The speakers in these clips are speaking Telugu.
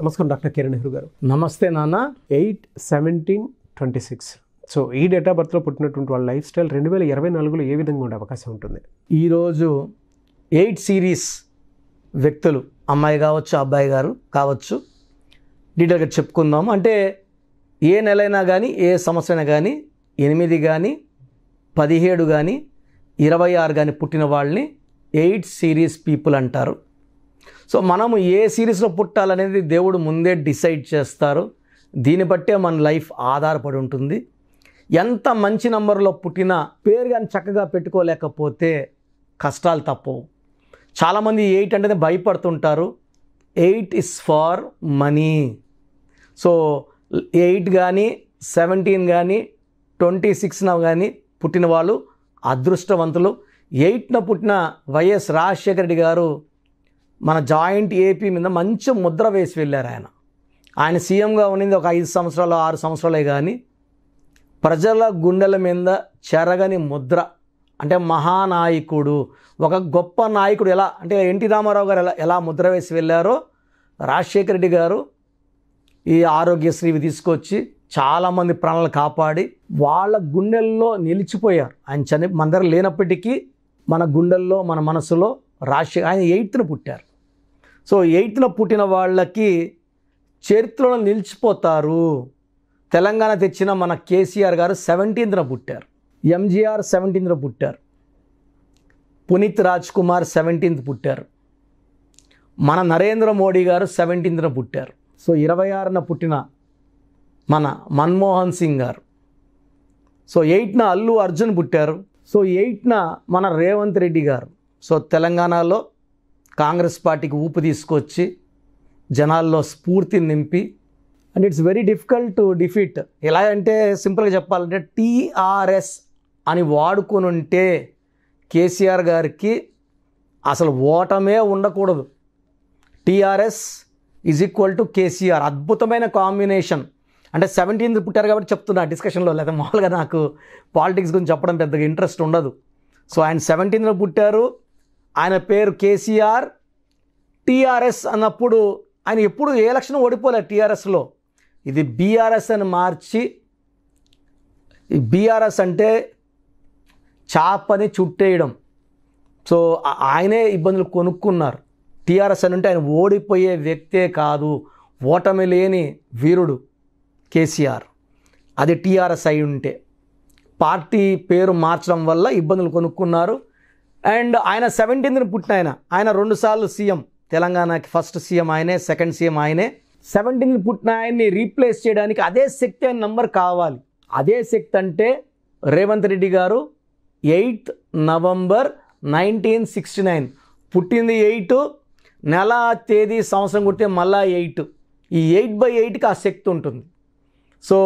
నమస్కారం డాక్టర్ కిరణ్ నెహ్రూ గారు నమస్తే నాన్న eight seventeen twenty six so ఈ డేట్ ఆఫ్ బర్త్లో పుట్టినటువంటి వాళ్ళ లైఫ్ స్టైల్ రెండు వేల ఇరవై నాలుగులో ఏ విధంగా ఉండే అవకాశం ఉంటుంది ఈరోజు ఎయిట్ సిరీస్ వ్యక్తులు అమ్మాయి కావచ్చు అబ్బాయి గారు కావచ్చు డీటెయిల్గా చెప్పుకుందాం అంటే ఏ నెలైనా కానీ ఏ సంవత్సరం అయినా కానీ ఎనిమిది కానీ పదిహేడు కానీ ఇరవై ఆరు కానీ పుట్టిన వాళ్ళని ఎయిట్ సిరీస్ పీపుల్ అంటారు సో మనము ఏ సిరీస్లో పుట్టాలనేది దేవుడు ముందే డిసైడ్ చేస్తారు దీన్ని బట్టే మన లైఫ్ ఆధారపడి ఉంటుంది ఎంత మంచి నంబర్లో పుట్టినా పేరు కానీ చక్కగా పెట్టుకోలేకపోతే కష్టాలు తప్పవు చాలామంది ఎయిట్ అంటేనే భయపడుతుంటారు eight is for money so eight కానీ సెవెంటీన్ కానీ ట్వంటీ నవ్ కానీ పుట్టిన వాళ్ళు అదృష్టవంతులు ఎయిట్న పుట్టిన వైఎస్ రాజశేఖర రెడ్డి గారు మన జాయింట్ ఏపీ మీద మంచి ముద్ర వేసి వెళ్ళారు ఆయన ఆయన సీఎంగా ఉన్నది ఒక ఐదు సంవత్సరాలు ఆరు సంవత్సరాలే కానీ ప్రజల గుండెల మీద చెరగని ముద్ర అంటే మహానాయకుడు ఒక గొప్ప నాయకుడు ఎలా అంటే ఎన్టీ రామారావు గారు ఎలా ఎలా ముద్ర వేసి వెళ్ళారో రాజశేఖర రెడ్డి గారు ఈ ఆరోగ్యశ్రీవి తీసుకొచ్చి చాలామంది ప్రాణాలు కాపాడి వాళ్ళ గుండెల్లో నిలిచిపోయారు ఆయన చని మన లేనప్పటికీ మన గుండెల్లో మన మనసులో రాజశేఖర్ ఆయన ఎయిత్ను పుట్టారు సో ఎయిత్న పుట్టిన వాళ్ళకి చరిత్రలో నిలిచిపోతారు తెలంగాణ తెచ్చిన మన కేసీఆర్ గారు సెవెంటీన్త్న పుట్టారు ఎంజీఆర్ సెవెంటీన్త్న పుట్టారు పునీత్ రాజ్ కుమార్ సెవెంటీన్త్ పుట్టారు మన నరేంద్ర మోడీ గారు సెవెంటీన్త్న పుట్టారు సో ఇరవై ఆరున పుట్టిన మన మన్మోహన్ సింగ్ గారు సో ఎయిట్న అల్లు అర్జున్ పుట్టారు సో ఎయిట్న మన రేవంత్ రెడ్డి గారు సో తెలంగాణలో కాంగ్రెస్ పార్టీకి ఊపు తీసుకొచ్చి జనాల్లో స్ఫూర్తిని నింపి and it's very difficult to defeat ఎలా అంటే సింపుల్గా చెప్పాలంటే టీఆర్ఎస్ అని వాడుకొని ఉంటే కేసీఆర్ గారికి అసలు ఓటమే ఉండకూడదు TRS is equal to KCR అద్భుతమైన కాంబినేషన్ అంటే సెవెంటీన్త్ పుట్టారు కాబట్టి చెప్తున్నా డిస్కషన్లో లేదా మామూలుగా నాకు పాలిటిక్స్ గురించి చెప్పడం పెద్దగా ఇంట్రెస్ట్ ఉండదు సో ఆయన సెవెంటీన్త్లో పుట్టారు ఆయన పేరు కేసీఆర్ టీఆర్ఎస్ అన్నప్పుడు ఆయన ఎప్పుడు ఏ లక్షణం ఓడిపోలే టీఆర్ఎస్లో ఇది బీఆర్ఎస్ అని మార్చి బీఆర్ఎస్ అంటే చాపని చుట్టేయడం సో ఆయనే ఇబ్బందులు కొనుక్కున్నారు టీఆర్ఎస్ అని అంటే ఆయన ఓడిపోయే వ్యక్తే కాదు ఓటమి లేని వీరుడు కేసీఆర్ అది టీఆర్ఎస్ అయి ఉంటే పార్టీ పేరు మార్చడం వల్ల ఇబ్బందులు కొనుక్కున్నారు అండ్ ఆయన సెవెంటీన్త్ని పుట్టిన ఆయన ఆయన రెండుసార్లు సీఎం తెలంగాణకి ఫస్ట్ సీఎం ఆయనే సెకండ్ సీఎం ఆయనే సెవెంటీన్త్ పుట్టిన ఆయన్ని రీప్లేస్ చేయడానికి అదే శక్తి అనే నంబర్ కావాలి అదే శక్తి అంటే రేవంత్ రెడ్డి గారు eighth November nineteen sixty nine పుట్టింది ఎయిట్ నెల తేదీ సంవత్సరం కుడితే మళ్ళా ఎయిట్ ఈ ఎయిట్ బై ఎయిట్కి ఆ శక్తి ఉంటుంది సో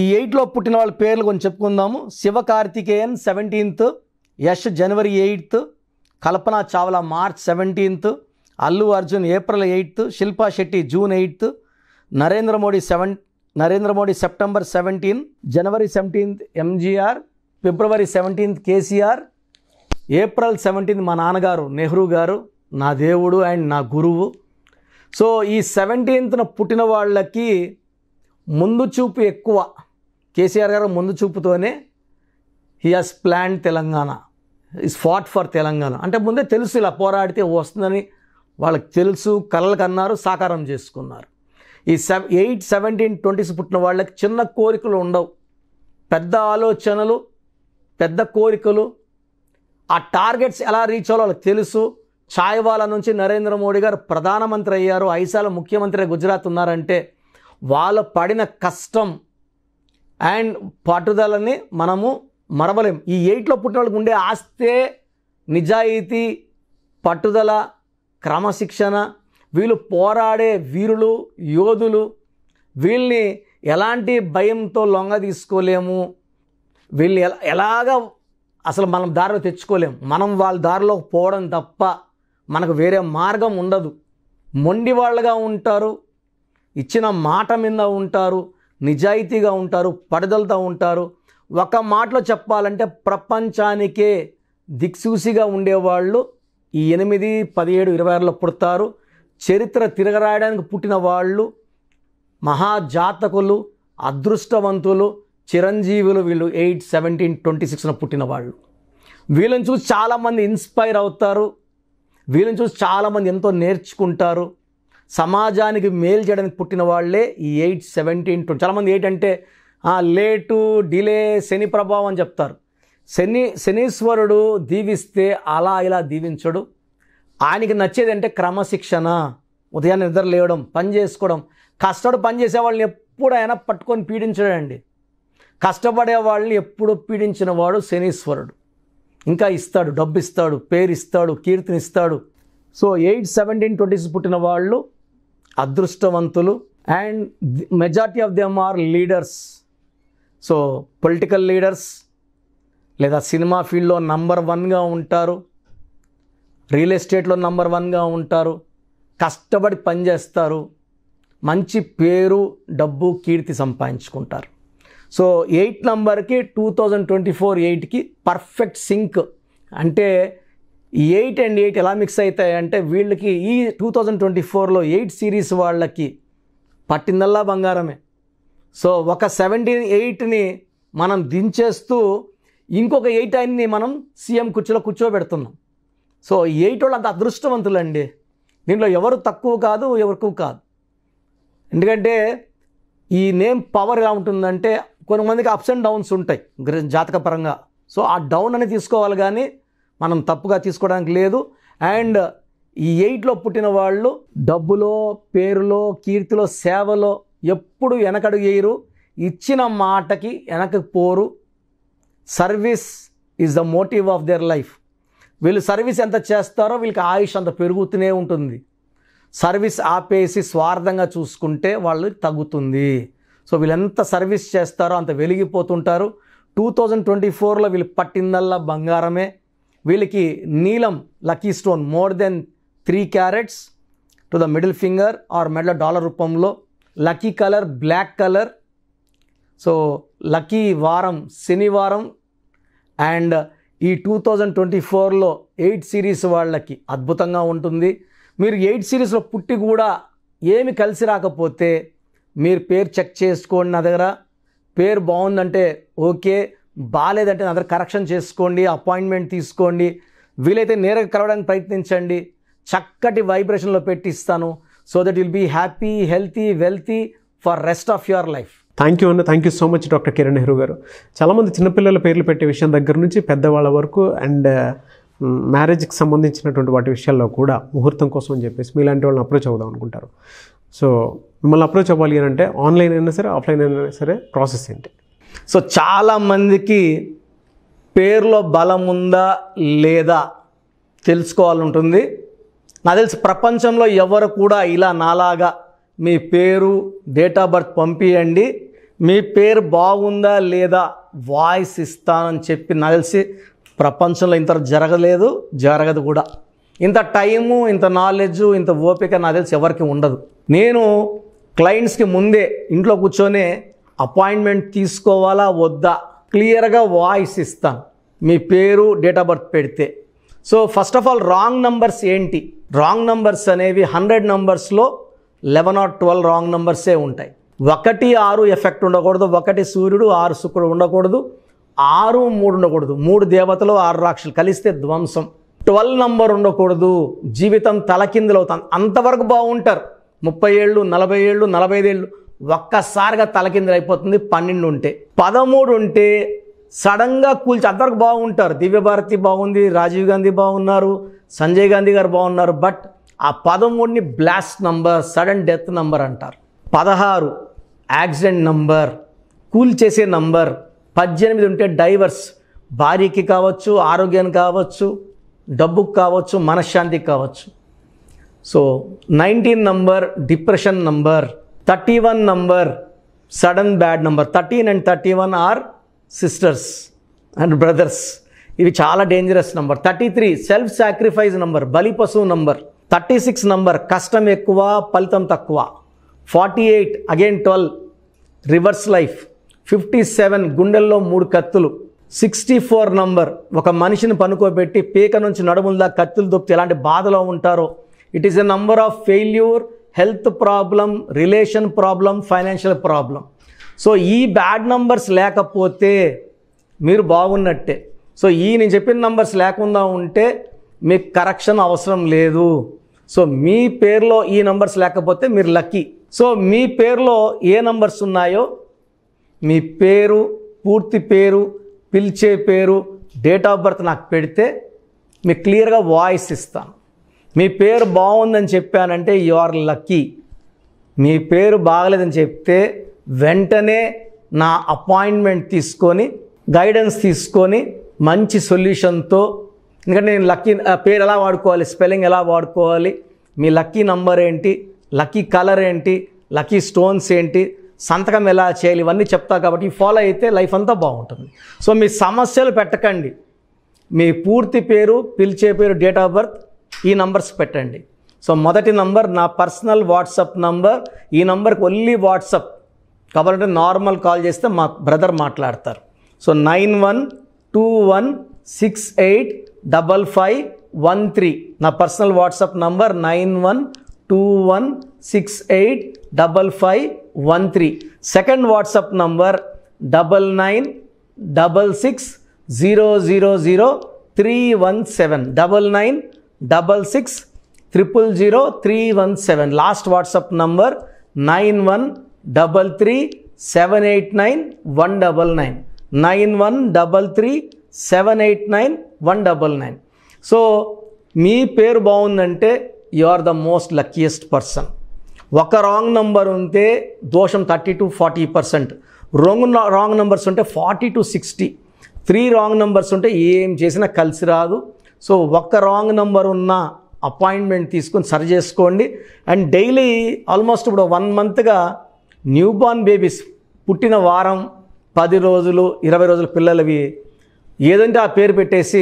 ఈ ఎయిట్లో పుట్టిన వాళ్ళ పేర్లు కొంచెం చెప్పుకుందాము Siva Karthikeyan seventeenth Yash January eighth Kalpana Chawla March seventeenth Allu Arjun April eighth Shilpa Shetty June eighth Narendra Modi seven Narendra Modi September seventeen January seventeenth MGR February seventeenth KCR April seventeenth మా నాన్నగారు నెహ్రూ గారు నా దేవుడు అండ్ నా గురువు సో ఈ సెవెంటీన్త్న పుట్టిన వాళ్ళకి ముందు చూపు ఎక్కువ కేసీఆర్ గారు ముందు చూపుతోనే he has plan Telangana is fight for Telangana అంటే ముందే తెలుసు ఇలా పోరాడితే వస్తుందని వాళ్ళకి తెలుసు కలలకు అన్నారు సాకారం చేసుకున్నారు ఈ సెవ ఎయిట్ సెవెంటీన్ ట్వంటీస్ పుట్టిన వాళ్ళకి చిన్న కోరికలు ఉండవు పెద్ద ఆలోచనలు పెద్ద కోరికలు ఆ టార్గెట్స్ ఎలా రీచ్ అవ్వాలో వాళ్ళకి తెలుసు ఛాయ్వాలా నుంచి నరేంద్ర మోడీ గారు ప్రధానమంత్రి అయ్యారు ఐసాల ముఖ్యమంత్రి గుజరాత్ ఉన్నారంటే వాళ్ళు పడిన కష్టం అండ్ పట్టుదలని మనము మరవలేం ఈ ఎయిట్లో పుట్టిన వాళ్ళకు ఉండే ఆస్తే నిజాయితీ పట్టుదల క్రమశిక్షణ వీళ్ళు పోరాడే వీరులు యోధులు వీళ్ళని ఎలాంటి భయంతో లొంగ తీసుకోలేము వీళ్ళు ఎలా ఎలాగ అసలు మనం దారిలో తెచ్చుకోలేము మనం వాళ్ళ దారిలో పోవడం తప్ప మనకు వేరే మార్గం ఉండదు మొండి వాళ్ళగా ఉంటారు ఇచ్చిన మాట మీద ఉంటారు నిజాయితీగా ఉంటారు పడదలతో ఉంటారు ఒక మాటలో చెప్పాలంటే ప్రపంచానికే దిక్సూసిగా ఉండేవాళ్ళు ఈ ఎనిమిది పదిహేడు ఇరవై ఆరులో పుడతారు చరిత్ర తిరగరాయడానికి పుట్టిన వాళ్ళు మహాజాతకులు అదృష్టవంతులు చిరంజీవులు వీళ్ళు ఎయిట్ సెవెంటీన్ ట్వంటీ సిక్స్న పుట్టిన వాళ్ళు వీళ్ళని చూసి చాలామంది ఇన్స్పైర్ అవుతారు వీళ్ళని చూసి చాలామంది ఎంతో నేర్చుకుంటారు సమాజానికి మేలు చేయడానికి పుట్టిన వాళ్ళే ఈ ఎయిట్ సెవెంటీన్ ట్వంటీ చాలామంది ఏంటంటే లేటు డిలే శని ప్రభావం చెప్తారు శని శనీశ్వరుడు దీవిస్తే అలా ఇలా దీవించడు ఆయనకి నచ్చేది అంటే క్రమశిక్షణ ఉదయాన్నే నిద్ర లేవడం పని చేసుకోవడం కష్టపడి పని చేసే వాళ్ళని ఎప్పుడైనా పట్టుకొని పీడించడండి కష్టపడే వాళ్ళని ఎప్పుడు పీడించిన వాడు శనీశ్వరుడు ఇంకా ఇస్తాడు డబ్బు ఇస్తాడు పేరు ఇస్తాడు కీర్తిని ఇస్తాడు సో ఎయిట్ సెవెంటీన్ ట్వంటీస్ పుట్టిన వాళ్ళు అదృష్టవంతులు and majority of them are leaders so political leaders లేదా సినిమా ఫీల్డ్లో నంబర్ వన్గా ఉంటారు రియల్ ఎస్టేట్లో నంబర్ వన్గా ఉంటారు కష్టపడి పనిచేస్తారు మంచి పేరు డబ్బు కీర్తి సంపాదించుకుంటారు సో ఎయిట్ నంబర్కి టూ థౌజండ్ ట్వంటీ ఫోర్ ఎయిట్కి పర్ఫెక్ట్ సింక్ అంటే ఎయిట్ అండ్ ఎయిట్ ఎలా మిక్స్ అవుతాయి అంటే వీళ్ళకి ఈ టూ థౌజండ్ ట్వంటీ ఫోర్లో ఎయిట్ సిరీస్ వాళ్ళకి పట్టిందల్లా బంగారమే సో ఒక సెవెంటీ ఎయిట్ని మనం దించేస్తూ ఇంకొక ఎయిట్ ఆయన్ని మనం సీఎం కుర్చీలో కూర్చోబెడుతున్నాం సో ఎయిట్ వాళ్ళు అంత అదృష్టవంతులండి దీంట్లో ఎవరు తక్కువ కాదు ఎవరికి కాదు ఎందుకంటే ఈ నేమ్ పవర్ ఎలా ఉంటుందంటే కొంతమందికి అప్స్ అండ్ డౌన్స్ ఉంటాయి జాతకపరంగా సో ఆ డౌన్ అని తీసుకోవాలి కానీ మనం తప్పుగా తీసుకోవడానికి లేదు అండ్ ఈ ఎయిట్లో పుట్టిన వాళ్ళు డబ్బులో పేరులో కీర్తిలో సేవలో ఎప్పుడు వెనకడు వేయరు ఇచ్చిన మాటకి వెనక పోరు service is the motive of their life వీళ్ళు సర్వీస్ ఎంత చేస్తారో వీళ్ళకి ఆయుష్ అంత పెరుగుతూనే ఉంటుంది సర్వీస్ ఆపేసి స్వార్థంగా చూసుకుంటే వాళ్ళు తగ్గుతుంది సో వీళ్ళు ఎంత సర్వీస్ చేస్తారో అంత వెలిగిపోతుంటారు టూ థౌజండ్ ట్వంటీ ఫోర్లో వీళ్ళు పట్టిందల్లా బంగారమే వీళ్ళకి నీలం lucky stone more than three carats to the middle finger or మెడల డాలర్ రూపంలో lucky colour black colour so lucky వారం శనివారం అండ్ ఈ టూ థౌజండ్ ట్వంటీ ఫోర్లో ఎయిట్ సిరీస్ వాళ్ళకి అద్భుతంగా ఉంటుంది మీరు ఎయిట్ సిరీస్లో పుట్టి కూడా ఏమి కలిసి రాకపోతే మీరు పేరు చెక్ చేసుకోండి నా దగ్గర పేరు బాగుందంటే ఓకే బాగాలేదంటే నా దగ్గర కరెక్షన్ చేసుకోండి అపాయింట్మెంట్ తీసుకోండి వీలైతే నేరుగా కలవడానికి ప్రయత్నించండి చక్కటి వైబ్రేషన్లో పెట్టిస్తాను so that will be happy healthy wealthy for rest of your life thank you అన్న thank you so much doctor Kiran Nehru గారు చాలామంది చిన్నపిల్లల పేర్లు పెట్టే విషయం దగ్గర నుంచి పెద్దవాళ్ళ వరకు అండ్ uh, మ్యారేజ్కి సంబంధించినటువంటి వాటి విషయాల్లో కూడా ముహూర్తం కోసం అని చెప్పేసి మీలాంటి వాళ్ళని అప్రోచ్ అవుదాం అనుకుంటారు సో మిమ్మల్ని అప్రోచ్ అవ్వాలి అని అంటే ఆన్లైన్ అయినా సరే ఆఫ్లైన్ అయినా సరే ప్రాసెస్ ఏంటి సో చాలామందికి పేర్లో బలం ఉందా లేదా తెలుసుకోవాలంటుంది నాకు తెలిసి ప్రపంచంలో ఎవరు కూడా ఇలా నాలాగా మీ పేరు డేట్ ఆఫ్ బర్త్ పంపియండి మీ పేరు బాగుందా లేదా వాయిస్ ఇస్తానని చెప్పి నా తెలిసి ప్రపంచంలో ఇంత జరగలేదు జరగదు కూడా ఇంత టైము ఇంత నాలెడ్జు ఇంత ఓపిక నా తెలిసి ఎవరికి ఉండదు నేను క్లయింట్స్కి ముందే ఇంట్లో కూర్చొని అపాయింట్మెంట్ తీసుకోవాలా వద్దా క్లియర్గా వాయిస్ ఇస్తాను మీ పేరు డేట్ ఆఫ్ బర్త్ పెడితే so first of all wrong numbers ఏంటి రాంగ్ నంబర్స్ అనేవి హండ్రెడ్ నంబర్స్లో లెవెన్ ఆర్ ట్వెల్వ్ రాంగ్ నంబర్సే ఉంటాయి ఒకటి ఆరు ఎఫెక్ట్ ఉండకూడదు ఒకటి సూర్యుడు ఆరు శుక్రుడు ఉండకూడదు ఆరు మూడు ఉండకూడదు మూడు దేవతలు ఆరు రాక్షలు కలిస్తే ధ్వంసం ట్వెల్వ్ నంబర్ ఉండకూడదు జీవితం తలకిందులు అవుతాం అంతవరకు బాగుంటారు ముప్పై ఏళ్ళు నలభై ఏళ్ళు నలభై ఏళ్ళు ఒక్కసారిగా అయిపోతుంది పన్నెండు ఉంటే పదమూడు ఉంటే సడన్గా కూల్చి అందరికి బాగుంటారు దివ్యభారతి బాగుంది రాజీవ్ గాంధీ బాగున్నారు సంజయ్ గాంధీ గారు బాగున్నారు బట్ ఆ పదమూడుని blast number sudden death number అంటారు పదహారు యాక్సిడెంట్ నంబర్ కూల్ చేసే నంబర్ పద్దెనిమిది ఉంటే డైవర్స్ భార్యకి కావచ్చు ఆరోగ్యానికి కావచ్చు డబ్బుకు కావచ్చు మనశ్శాంతికి కావచ్చు so nineteen number depression number thirty one number sudden bad number thirteen and thirty one are sisters and brothers ఇవి చాలా dangerous number thirty three self sacrifice number బలి పశువు నంబర్ థర్టీ సిక్స్ నంబర్ కష్టం ఎక్కువ ఫలితం తక్కువ forty eight again twelve reverse life fifty seven గుండెల్లో మూడు కత్తులు సిక్స్టీ ఫోర్ నంబర్ ఒక మనిషిని పనుకోబెట్టి పీక నుంచి నడుముల దాకా కత్తులు దొప్పి ఎలాంటి బాధలో ఉంటారో it is a number of failure health problem relation problem financial problem so ఈ బ్యాడ్ నంబర్స్ లేకపోతే మీరు బాగున్నట్టే సో ఈ నేను చెప్పిన నంబర్స్ లేకుండా ఉంటే మీకు కరెక్షన్ అవసరం లేదు సో మీ పేరులో ఈ నంబర్స్ లేకపోతే మీరు లక్కీ సో మీ పేరులో ఏ నంబర్స్ ఉన్నాయో మీ పేరు పూర్తి పేరు పిలిచే పేరు డేట్ ఆఫ్ బర్త్ నాకు పెడితే మీకు క్లియర్గా వాయిస్ ఇస్తాను మీ పేరు బాగుందని చెప్పానంటే యు ఆర్ లక్కీ మీ పేరు బాగలేదని చెప్తే వెంటనే నా అపాయింట్మెంట్ తీసుకొని గైడెన్స్ తీసుకొని మంచి సొల్యూషన్తో ఎందుకంటే నేను లక్కీ పేరు ఎలా వాడుకోవాలి స్పెల్లింగ్ ఎలా వాడుకోవాలి మీ లక్కీ నంబర్ ఏంటి లక్కీ కలర్ ఏంటి లక్కీ స్టోన్స్ ఏంటి సంతకం ఎలా చేయాలి ఇవన్నీ చెప్తా కాబట్టి ఫాలో అయితే లైఫ్ అంతా బాగుంటుంది సో మీ సమస్యలు పెట్టకండి మీ పూర్తి పేరు పిలిచే పేరు డేట్ ఆఫ్ బర్త్ ఈ నంబర్స్ పెట్టండి సో మొదటి నంబర్ నా పర్సనల్ వాట్సాప్ నంబర్ ఈ నంబర్కి ఓన్లీ వాట్సాప్ కాబట్టి నార్మల్ కాల్ చేస్తే మా బ్రదర్ మాట్లాడతారు so nine one two one six eight double five one three నా personal WhatsApp number nine one two one six eight double five one three second WhatsApp number double nine double six zero zero zero three one seven double nine double six triple zero three one seven last WhatsApp number nine one double three seven eight nine one double nine nine one double three seven eight nine one double nine so మీ పేరు బాగుందంటే you are the most luckiest person ఒక రాంగ్ నంబర్ ఉంటే దోషం thirty to forty percent wrong wrong numbers ఉంటే forty to sixty three wrong numbers ఉంటే ఏం చేసినా కలిసి రాదు సో ఒక్క రాంగ్ నంబర్ ఉన్న అపాయింట్మెంట్ తీసుకొని సరి చేసుకోండి అండ్ డైలీ ఆల్మోస్ట్ ఇప్పుడు వన్ మంత్గా న్యూబార్న్ బేబీస్ పుట్టిన వారం పది రోజులు ఇరవై రోజుల పిల్లలవి ఏదంటే ఆ పేరు పెట్టేసి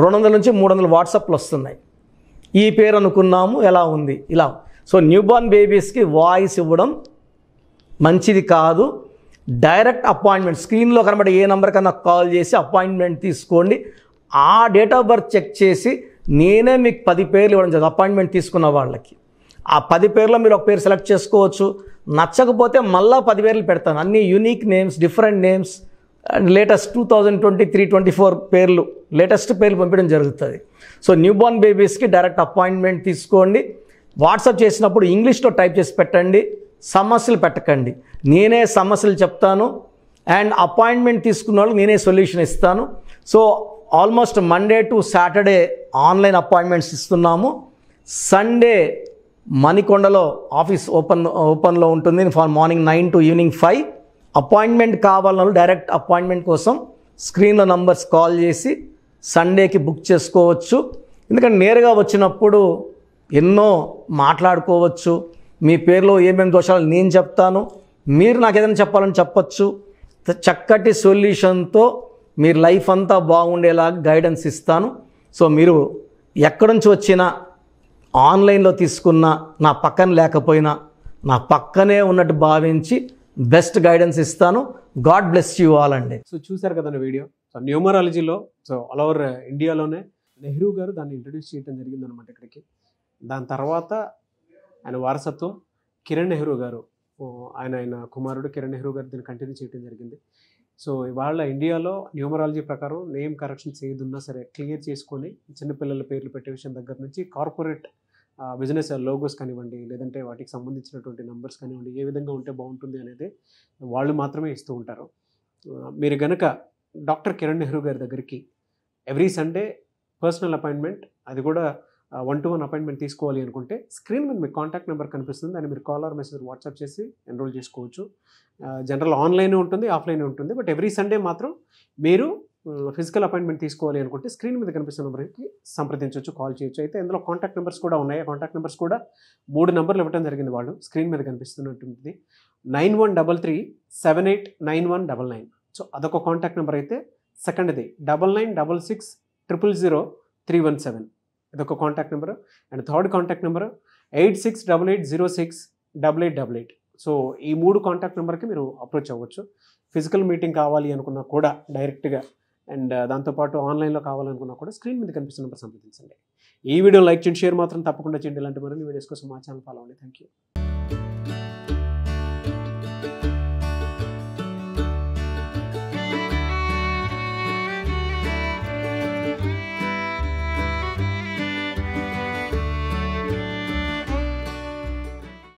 రెండు వందల నుంచి మూడు వందల వాట్సాప్లు వస్తున్నాయి ఈ పేరు అనుకున్నాము ఎలా ఉంది ఇలా సో న్యూబార్న్ బేబీస్కి వాయిస్ ఇవ్వడం మంచిది కాదు డైరెక్ట్ అపాయింట్మెంట్ స్క్రీన్లో కనబడే ఏ నెంబర్ కన్నా కాల్ చేసి అపాయింట్మెంట్ తీసుకోండి ఆ డేట్ ఆఫ్ బర్త్ చెక్ చేసి నేనే మీకు పది పేర్లు ఇవ్వడం జరుగుతుంది అపాయింట్మెంట్ తీసుకున్న వాళ్ళకి ఆ పది పేర్లో మీరు ఒక పేరు సెలెక్ట్ చేసుకోవచ్చు నచ్చకపోతే మళ్ళా పదివేలు పెడతాను అన్ని unique names different names and latest two thousand twenty three twenty four పేర్లు లేటెస్ట్ పేర్లు పంపించడం జరుగుతుంది సో న్యూబార్న్ బేబీస్కి డైరెక్ట్ అపాయింట్మెంట్ తీసుకోండి వాట్సాప్ చేసినప్పుడు ఇంగ్లీష్లో టైప్ చేసి పెట్టండి సమస్యలు పెట్టకండి నేనే సమస్యలు చెప్తాను అండ్ అపాయింట్మెంట్ తీసుకున్న వాళ్ళకి నేనే సొల్యూషన్ ఇస్తాను so almost Monday to Saturday online appointments ఇస్తున్నాము సండే మణికొండలో ఆఫీస్ ఓపెన్ ఓపెన్లో ఉంటుంది for morning nine to evening five appointment కావాలన్నా డైరెక్ట్ అపాయింట్మెంట్ కోసం స్క్రీన్లో నంబర్స్ కాల్ చేసి సండేకి బుక్ చేసుకోవచ్చు ఎందుకంటే నేరుగా వచ్చినప్పుడు ఎన్నో మాట్లాడుకోవచ్చు మీ పేరులో ఏమేమి దోషాలు నేను చెప్తాను మీరు నాకు ఏదైనా చెప్పాలని చెప్పచ్చు చక్కటి సొల్యూషన్తో మీ లైఫ్ అంతా బాగుండేలా గైడెన్స్ ఇస్తాను సో మీరు ఎక్కడి నుంచి వచ్చినా ఆన్లైన్లో తీసుకున్నా నా పక్కన లేకపోయినా నా పక్కనే ఉన్నట్టు భావించి బెస్ట్ గైడెన్స్ ఇస్తాను గాడ్ బ్లెస్ యూ ఆల్ అండి సో చూశారు కదా వీడియో సో న్యూమరాలజీలో సో ఆల్ ఓవర్ ఇండియాలోనే నెహ్రూ గారు దాన్ని ఇంట్రడ్యూస్ చేయడం జరిగింది అనమాట ఇక్కడికి దాని తర్వాత ఆయన వారసత్వం కిరణ్ నెహ్రూ గారు ఆయన ఆయన కుమారుడు కిరణ్ నెహ్రూ గారు దీన్ని కంటిన్యూ చేయడం జరిగింది సో ఇవాళ ఇండియాలో న్యూమరాలజీ ప్రకారం నేమ్ కరెక్షన్స్ ఏది ఉన్నా సరే క్లియర్ చేసుకొని చిన్నపిల్లల పేర్లు పెట్టే విషయం దగ్గర నుంచి కార్పొరేట్ బిజినెస్ లోగోస్ కానివ్వండి లేదంటే వాటికి సంబంధించినటువంటి నెంబర్స్ కానివ్వండి ఏ విధంగా ఉంటే బాగుంటుంది అనేది వాళ్ళు మాత్రమే ఇస్తూ ఉంటారు మీరు గనక డాక్టర్ కిరణ్ నెహ్రూ గారి దగ్గరికి ఎవ్రీ సండే పర్సనల్ అపాయింట్మెంట్ అది కూడా వన్ టు వన్ అపాయింట్మెంట్ తీసుకోవాలి అనుకుంటే స్క్రీన్ మీద మీకు కాంటాక్ట్ నెంబర్ కనిపిస్తుంది దాన్ని మీరు కాల్ ఆర్ మెసేజ్ వాట్సాప్ చేసి ఎన్రోల్ చేసుకోవచ్చు జనరల్ ఆన్లైన్ ఉంటుంది ఆఫ్లైన్ ఉంటుంది బట్ ఎవ్రీ సండే మాత్రం మీరు ఫిజికల్ అపాయింట్మెంట్ తీసుకోవాలి అనుకుంటే స్క్రీన్ మీద కనిపిస్తున్న నెంబర్కి సంప్రదించవచ్చు కాల్ చేయొచ్చు అయితే ఇందులో కాంటాక్ట్ నెంబర్స్ కూడా ఉన్నాయి ఆ కాంటాక్ట్ నెంబర్స్ కూడా మూడు నెంబర్లు ఇవ్వడం జరిగింది వాళ్ళు స్క్రీన్ మీద కనిపిస్తున్నటువంటిది nine one double three seven eight nine one double nine so అదొక కాంటాక్ట్ నెంబర్ అయితే సెకండ్ది double nine double six triple zero three one seven ఇదొక contact number and third contact number eight six double eight zero six double eight double eight so ఈ మూడు కాంటాక్ట్ నెంబర్కి మీరు అప్రోచ్ అవ్వచ్చు ఫిజికల్ మీటింగ్ కావాలి అనుకున్నా కూడా డైరెక్ట్గా అండ్ దాంతోపాటు ఆన్లైన్లో కావాలనుకున్నా కూడా స్క్రీన్ మీద కనిపిస్తున్న నెంబర్ సంప్రదించండి ఈ వీడియో లైక్ చేయండి షేర్ మాత్రం తప్పకుండా చేయండి ఇలాంటి మరిన్ని వీడియోస్ కోసం మా ఛానల్ ఫాలో అవ్వండి థ్యాంక్ యూ